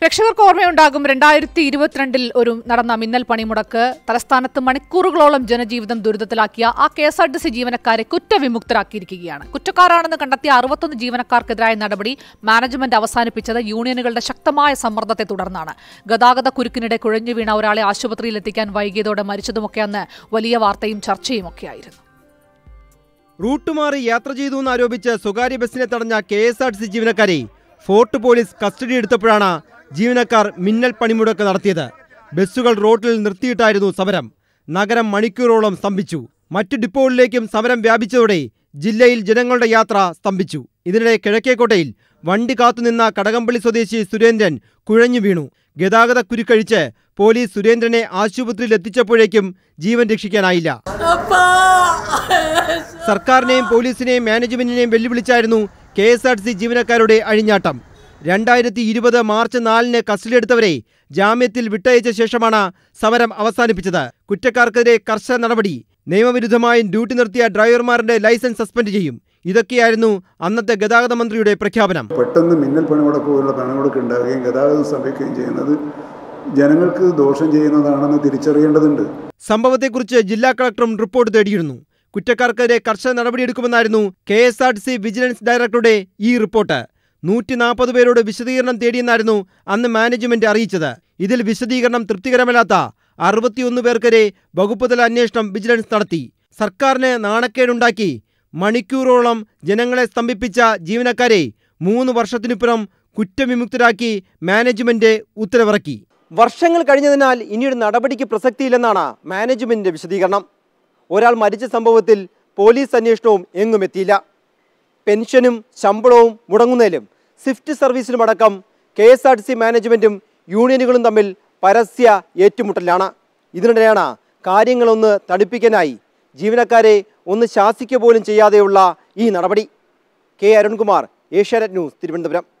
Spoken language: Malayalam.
പ്രേക്ഷകർക്ക് ഓർമ്മയുണ്ടാകും രണ്ടായിരത്തി ഇരുപത്തിരണ്ടിൽ ഒരു നടന്ന മിന്നൽ പണിമുടക്ക് തലസ്ഥാനത്ത് മണിക്കൂറുകളോളം ജനജീവിതം ദുരിതത്തിലാക്കിയ ആ K S R T C ജീവനക്കാരെ കുറ്റവിമുക്തരാക്കിയിരിക്കുകയാണ് കുറ്റക്കാരാണെന്ന് കണ്ടെത്തിയ അറുപത്തൊന്ന് ജീവനക്കാർക്കെതിരായ നടപടി മാനേജ്മെന്റ് അവസാനിപ്പിച്ചത് യൂണിയനുകളുടെ ശക്തമായ സമ്മർദ്ദത്തെ തുടർന്നാണ് ഗതാഗത കുരുക്കിനിടെ കുഴഞ്ഞു വീണ ഒരാളെ ആശുപത്രിയിൽ എത്തിക്കാൻ വൈകിയതോടെ മരിച്ചതുമൊക്കെ അന്ന് വലിയ വാർത്തയും ആയിരുന്നു റൂട്ട് മാറി യാത്ര ചെയ്തു എന്നാരോപിച്ച് സ്വകാര്യ ബസ്സിനെ തടഞ്ഞ K S R T C ജീവനക്കാരെ ഫോർട്ട് പോലീസ് കസ്റ്റഡി എടുത്തപ്പോഴാണ് ജീവനക്കാർ മിന്നൽ പണിമുടക്ക് നടത്തിയത് ബസ്സുകൾ റോഡിൽ നിർത്തിയിട്ടായിരുന്നു സമരം നഗരം മണിക്കൂറോളം സ്തംഭിച്ചു മറ്റു ഡിപ്പോകളിലേക്കും സമരം വ്യാപിച്ചതോടെ ജില്ലയിൽ ജനങ്ങളുടെ യാത്ര സ്തംഭിച്ചു ഇതിനിടെ കിഴക്കേക്കോട്ടയിൽ വണ്ടി കാത്തുനിന്ന കടകംപള്ളി സ്വദേശി സുരേന്ദ്രൻ കുഴഞ്ഞു വീണു ഗതാഗത കുരുക്കഴിച്ച് പോലീസ് സുരേന്ദ്രനെ ആശുപത്രിയിൽ എത്തിച്ചപ്പോഴേക്കും ജീവൻ രക്ഷിക്കാനായില്ല സർക്കാരിനെയും പോലീസിനെയും മാനേജ്മെന്റിനെയും വെല്ലുവിളിച്ചായിരുന്നു കെ എസ് ആർ സി ജീവനക്കാരുടെ അഴിഞ്ഞാട്ടം രണ്ടായിരത്തി ഇരുപത് മാർച്ച് നാലിന് എടുത്തവരെ ജാമ്യത്തിൽ വിട്ടയച്ച ശേഷമാണ് സമരം അവസാനിപ്പിച്ചത് കുറ്റക്കാർക്കെതിരെ കർശന നടപടി നിയമവിരുദ്ധമായി ഡ്യൂട്ടി നിർത്തിയ ഡ്രൈവർമാരുടെ ലൈസൻസ് സസ്പെൻഡ് ചെയ്യും ഇതൊക്കെയായിരുന്നു അന്നത്തെ ഗതാഗത മന്ത്രിയുടെ പ്രഖ്യാപനം പെട്ടെന്ന് മിന്നൽ പണിമുടക്കുള്ള പണിമുടക്ക് ഉണ്ടാവുകയും ഗതാഗതം സംഭവിക്കുകയും ചെയ്യുന്നത് ജനങ്ങൾക്ക് ദോഷം ചെയ്യുന്നതാണെന്ന് തിരിച്ചറിയേണ്ടതുണ്ട് സംഭവത്തെക്കുറിച്ച് ജില്ലാ കളക്ടറും റിപ്പോർട്ട് തേടിയിരുന്നു കുറ്റക്കാർക്കെതിരെ കർശന നടപടിയെടുക്കുമെന്നായിരുന്നു K S R T C vigilance ഡയറക്ടറുടെ ഈ റിപ്പോർട്ട് നൂറ്റി നാൽപ്പത് പേരോട് വിശദീകരണം തേടിയെന്നായിരുന്നു അന്ന് മാനേജ്മെന്റ് അറിയിച്ചത് ഇതിൽ വിശദീകരണം തൃപ്തികരമല്ലാത്ത അറുപത്തിയൊന്ന് പേർക്കെതിരെ വകുപ്പുതല അന്വേഷണം വിജിലൻസ് നടത്തി സർക്കാരിന് നാണക്കേടുണ്ടാക്കി മണിക്കൂറോളം ജനങ്ങളെ സ്തംഭിപ്പിച്ച ജീവനക്കാരെ മൂന്ന് വർഷത്തിനുപുറം കുറ്റവിമുക്തരാക്കി മാനേജ്മെന്റ് ഉത്തരവിറക്കി വർഷങ്ങൾ കഴിഞ്ഞതിനാൽ ഇനിയൊരു നടപടിക്ക് പ്രസക്തിയില്ലെന്നാണ് മാനേജ്മെന്റിന്റെ വിശദീകരണം ഒരാൾ മരിച്ച സംഭവത്തിൽ പോലീസ് അന്വേഷണവും എങ്ങും എത്തിയില്ല പെൻഷനും ശമ്പളവും മുടങ്ങുന്നതിലും സ്വിഫ്റ്റ് സർവീസിലുമടക്കം K S R T C മാനേജ്മെൻറ്റും യൂണിയനുകളും തമ്മിൽ പരസ്യ ഏറ്റുമുട്ടലാണ് ഇതിനിടെയാണ് കാര്യങ്ങളൊന്ന് തണുപ്പിക്കാനായി ജീവനക്കാരെ ഒന്ന് ശാസിക്കുക പോലും ചെയ്യാതെയുള്ള ഈ നടപടി കെ അരുൺകുമാർ ഏഷ്യാനെറ്റ് ന്യൂസ് തിരുവനന്തപുരം